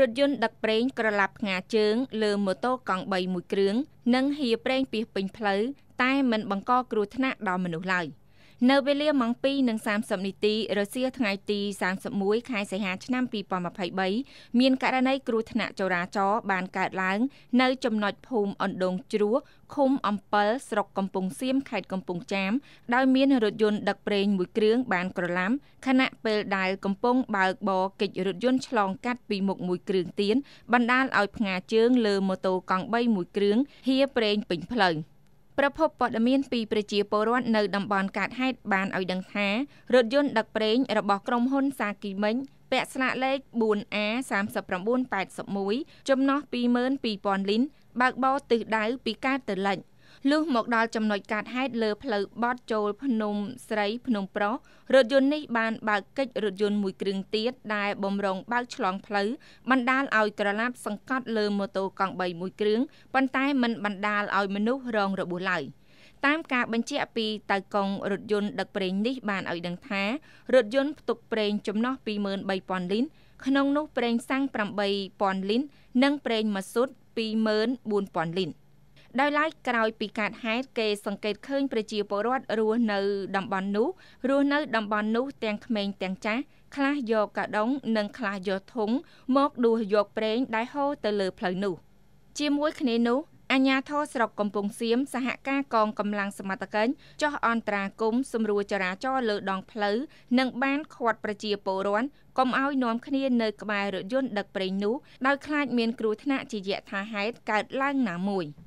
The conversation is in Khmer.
រថយន្តដឹកប្រេងក្រឡាប់ផ្ងាជើងលើម៉ូតូកង់3មួយគ្រឿងនិងហៀប្រេងពីពេញផ្លូវតែមិនបង្កគ្រោះថ្នាក់ដល់មនុស្សឡើយ។នៅវេលាម៉ោង2:30នាទីរសៀលថ្ងៃទី31ខែសីហាឆ្នាំ2023មានករណីគ្រោះថ្នាក់ចរាចរណ៍បានកើតឡើងនៅចំណុចភូមិអណ្ដូងជ្រោះឃុំអំពិលស្រុកកំពង់សៀមខេត្តកំពង់ចាមដោយមានរថយន្តដឹកប្រេងមួយគ្រឿងបានក្រឡាំខណៈពេលដែលកំពុងបើកបរកិច្ចរថយន្តឆ្លងកាត់ពីមុខមួយគ្រឿងទៀនបណ្ដាលឲ្យផ្ងាជើងលើម៉ូតូកង់3មួយគ្រឿងហៀប្រេងពេញផ្លូវ។ប្រភពព័ត៌មានពីប្រជាពលរដ្ឋនៅតំបន់កើតហេតុបានឲ្យដឹងថារថយន្តដឹកប្រេងរបស់ក្រុមហ៊ុនសាគីមិញពាក់ស្លាកលេខ 4A3981 ចំណោះ22,000លីត្របើកបរទិសដៅពីកើតទៅលិចលុះមកដល់ចំណុចកាត់ហេតុលើផ្លូវបត់ចូលភ្នំស្រីភ្នំប្រុសរថយន្តនេះបានបើកកិច្ចរថយន្តមួយគ្រឿងទៀតដែលបំរុងបើកឆ្លងផ្លូវបណ្ដាលឲ្យត្រឡាប់សង្កត់លើម៉ូតូកង់3មួយគ្រឿងប៉ុន្តែមិនបណ្ដាលឲ្យមនុស្សរងរបួសឡើយ។តាមការបញ្ជាក់ពីតៅកងរថយន្តដឹកប្រេងនេះបានឲ្យដឹងថារថយន្តផ្ទុកប្រេងចំណោះ23,000លីត្រក្នុងនោះប្រេងសាំង8,000លីត្រនិងប្រេងម៉ាស៊ូត24,000លីត្រដោយឡែកក្រោយពីកើតហេតុគេ សង្កេតឃើញប្រជាពលរដ្ឋរស់នៅតំបន់នោះរស់នៅតំបន់នោះទាំងក្មេង ទាំងចាស់ខ្លះយកកាដុង និងខ្លះយកធុងមកដួសយកប្រេងដែលហូរទៅលើផ្លូវនោះ ជាមួយគ្នានោះអាញាធរស្រុកកំពង់សៀមសហការកងកម្លាំងសមត្ថកិច្ចចោះអន្តរាគមសម្រួលចរាចរណ៍លើដងផ្លូវនិង បានខាត់ប្រជាពលរដ្ឋកុំឲ្យនាំគ្នានៅក្បែររថយន្តដឹកប្រេងនោះដោយខ្លាចមានគ្រោះថ្នាក់ជាយថាហេតុកើតឡើងណាមួយ។